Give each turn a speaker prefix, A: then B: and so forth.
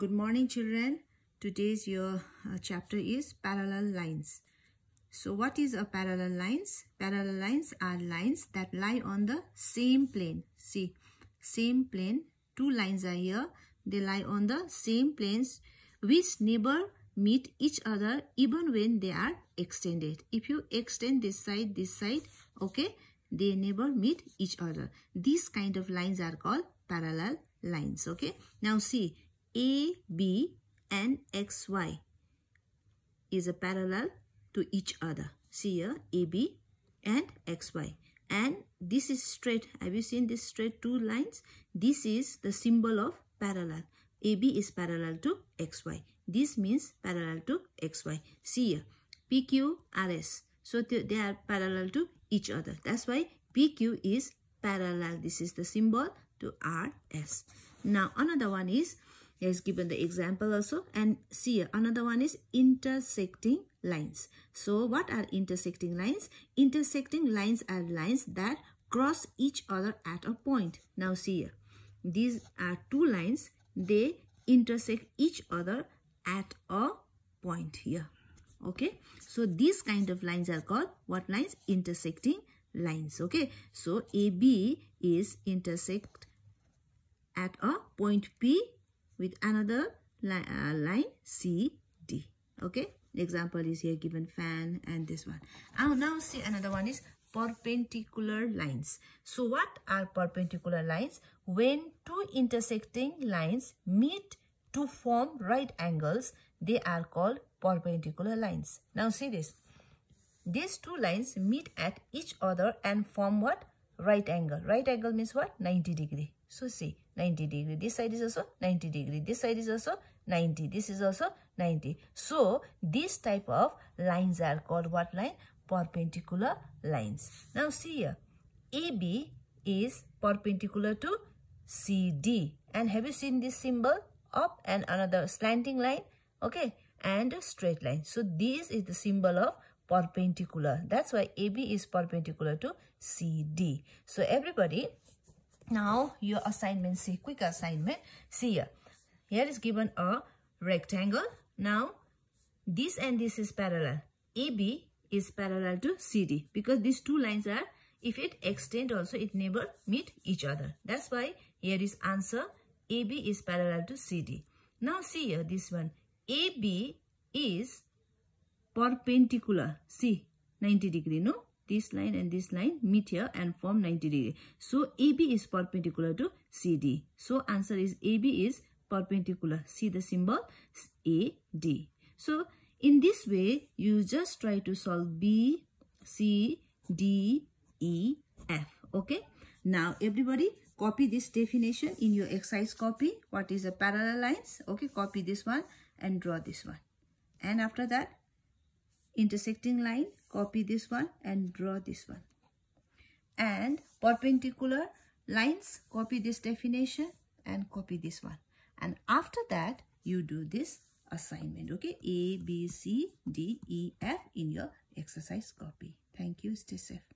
A: Good morning children. Today's your uh, chapter is parallel lines. So what is a parallel lines? Parallel lines are lines that lie on the same plane. See, same plane. Two lines are here. They lie on the same planes which neighbor meet each other even when they are extended. If you extend this side, this side, okay, they never meet each other. These kind of lines are called parallel lines, okay. Now see, AB and XY is a parallel to each other. See here, AB and XY. And this is straight. Have you seen this straight two lines? This is the symbol of parallel. AB is parallel to XY. This means parallel to XY. See here, PQ, RS. So they are parallel to each other. That's why PQ is parallel. This is the symbol to RS. Now another one is is given the example also and see another one is intersecting lines so what are intersecting lines intersecting lines are lines that cross each other at a point now see here these are two lines they intersect each other at a point here okay so these kind of lines are called what lines intersecting lines okay so ab is intersect at a point p with another line, uh, line CD. Okay, the example is here given fan and this one. I'll now see another one is perpendicular lines. So what are perpendicular lines? When two intersecting lines meet to form right angles, they are called perpendicular lines. Now see this. These two lines meet at each other and form what? right angle. Right angle means what? 90 degree. So see, 90 degree. This side is also 90 degree. This side is also 90. This is also 90. So these type of lines are called what line? Perpendicular lines. Now see here. AB is perpendicular to CD. And have you seen this symbol? Up and another slanting line. Okay. And a straight line. So this is the symbol of perpendicular. That's why AB is perpendicular to CD. So everybody, now your assignment, see, quick assignment. See here, here is given a rectangle. Now, this and this is parallel. AB is parallel to CD because these two lines are, if it extend also, it never meet each other. That's why here is answer AB is parallel to CD. Now see here, this one. AB is perpendicular. See, 90 degree, no? This line and this line meet here and form 90 degree. So, AB is perpendicular to CD. So, answer is AB is perpendicular. See the symbol AD. So, in this way, you just try to solve B, C, D, E, F. Okay? Now, everybody copy this definition in your exercise copy. What is the parallel lines? Okay, copy this one and draw this one. And after that, intersecting line copy this one and draw this one and perpendicular lines copy this definition and copy this one and after that you do this assignment okay a b c d e f in your exercise copy thank you stay safe